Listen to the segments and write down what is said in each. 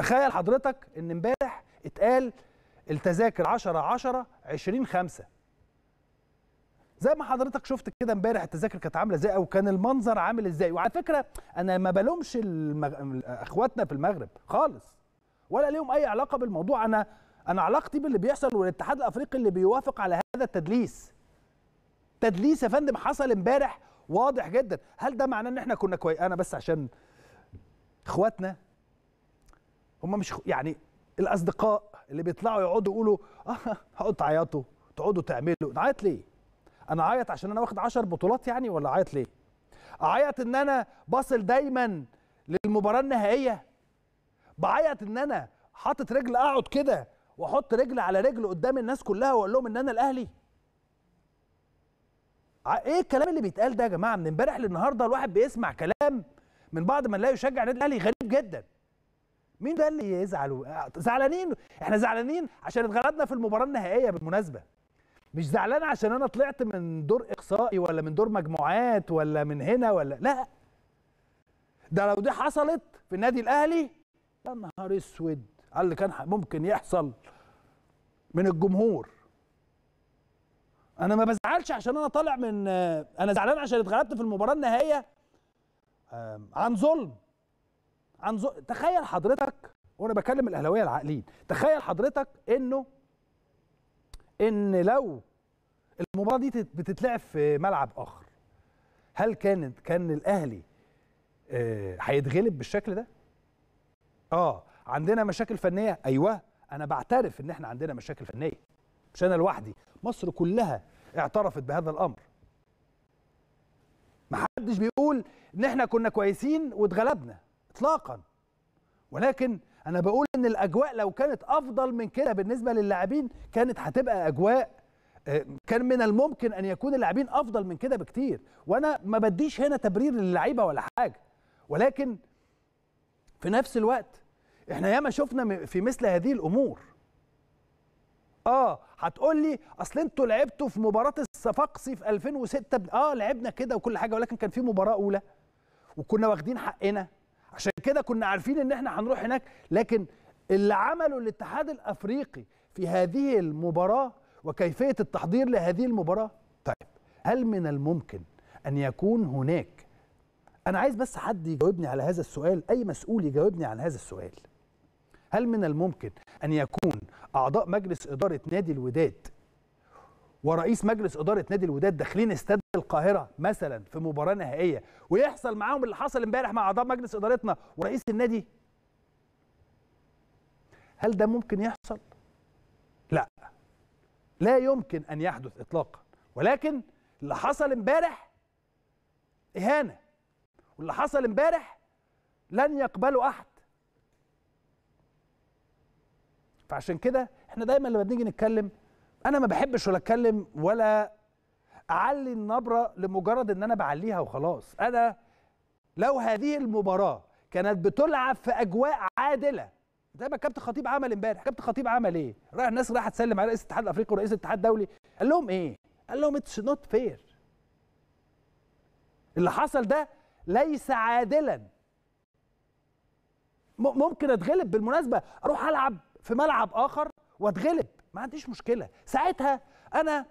تخيل حضرتك ان امبارح اتقال التذاكر 10 10 20 5 زي ما حضرتك شفت كده امبارح التذاكر كانت عامله ازاي او كان المنظر عامل ازاي وعلى فكره انا ما بلومش المغ... اخواتنا في المغرب خالص ولا ليهم اي علاقه بالموضوع انا انا علاقتي باللي بيحصل والاتحاد الافريقي اللي بيوافق على هذا التدليس تدليس يا فندم حصل امبارح واضح جدا هل ده معناه ان احنا كنا كويس انا بس عشان اخواتنا هم مش يعني الاصدقاء اللي بيطلعوا يقعدوا يقولوا اه هقعد تعيطوا تقعدوا تعملوا نعيط ليه انا اعيط عشان انا واخد 10 بطولات يعني ولا اعيط ليه اعيط ان انا باصل دايما للمباراه النهائيه بعيط ان انا حاطط رجل اقعد كده واحط رجل على رجل قدام الناس كلها واقول لهم ان انا الاهلي ايه الكلام اللي بيتقال ده يا جماعه من امبارح للنهارده الواحد بيسمع كلام من بعض من لا يشجع النادي الاهلي غريب جدا مين ده اللي يزعل آه، زعلانين احنا زعلانين عشان اتغلبنا في المباراه النهائيه بالمناسبه مش زعلان عشان انا طلعت من دور اقصائي ولا من دور مجموعات ولا من هنا ولا لا ده لو دي حصلت في النادي الاهلي يا نهار اسود على اللي كان ممكن يحصل من الجمهور انا ما بزعلش عشان انا طالع من آه، انا زعلان عشان اتغلبت في المباراه النهائيه عن ظلم عن زو... تخيل حضرتك وانا بكلم الاهلاويه العاقلين تخيل حضرتك انه ان لو المباراه دي بتتلعب في ملعب اخر هل كانت كان الاهلي آه، هيتغلب بالشكل ده اه عندنا مشاكل فنيه ايوه انا بعترف ان احنا عندنا مشاكل فنيه مش انا لوحدي مصر كلها اعترفت بهذا الامر محدش بيقول ان احنا كنا كويسين واتغلبنا اطلاقا ولكن انا بقول ان الاجواء لو كانت افضل من كده بالنسبه للاعبين كانت هتبقى اجواء آه، كان من الممكن ان يكون اللاعبين افضل من كده بكتير وانا ما بديش هنا تبرير للعيبه ولا حاجه ولكن في نفس الوقت احنا ياما شفنا في مثل هذه الامور اه هتقول لي اصل انتوا لعبتوا في مباراه الصفاقسي في 2006 اه لعبنا كده وكل حاجه ولكن كان في مباراه اولى وكنا واخدين حقنا عشان كده كنا عارفين ان احنا هنروح هناك لكن اللي عمله الاتحاد الافريقي في هذه المباراه وكيفيه التحضير لهذه المباراه طيب هل من الممكن ان يكون هناك انا عايز بس حد يجاوبني على هذا السؤال اي مسؤول يجاوبني عن هذا السؤال هل من الممكن ان يكون اعضاء مجلس اداره نادي الوداد ورئيس مجلس اداره نادي الوداد داخلين استاد القاهره مثلا في مباراه نهائيه ويحصل معاهم اللي حصل امبارح مع اعضاء مجلس ادارتنا ورئيس النادي هل ده ممكن يحصل لا لا يمكن ان يحدث اطلاقا ولكن اللي حصل امبارح اهانه واللي حصل امبارح لن يقبله احد فعشان كده احنا دايما لما بنيجي نتكلم انا ما بحبش ولا اتكلم ولا اعلي النبره لمجرد ان انا بعليها وخلاص انا لو هذه المباراه كانت بتلعب في اجواء عادله زي ما كابتن خطيب عمل امبارح كابتن خطيب عمل ايه راح الناس راح تسلم على رئيس الاتحاد الافريقي ورئيس الاتحاد الدولي قال لهم ايه قال لهم اتس نوت فير اللي حصل ده ليس عادلا ممكن اتغلب بالمناسبه اروح العب في ملعب اخر واتغلب ما عنديش مشكله ساعتها انا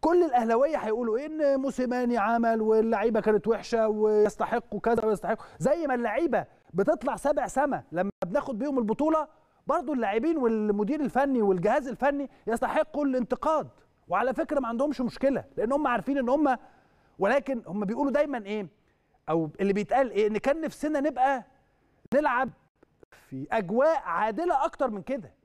كل الاهلاويه هيقولوا ان موسيماني عمل واللعيبه كانت وحشه ويستحقوا كذا ويستحقوا زي ما اللعيبه بتطلع سبع سما لما بناخد بيهم البطوله برضو اللاعبين والمدير الفني والجهاز الفني يستحقوا الانتقاد وعلى فكره ما عندهمش مشكله لان هم عارفين ان هم ولكن هم بيقولوا دايما ايه او اللي بيتقال ايه ان كان نفسنا نبقى نلعب في اجواء عادله اكتر من كده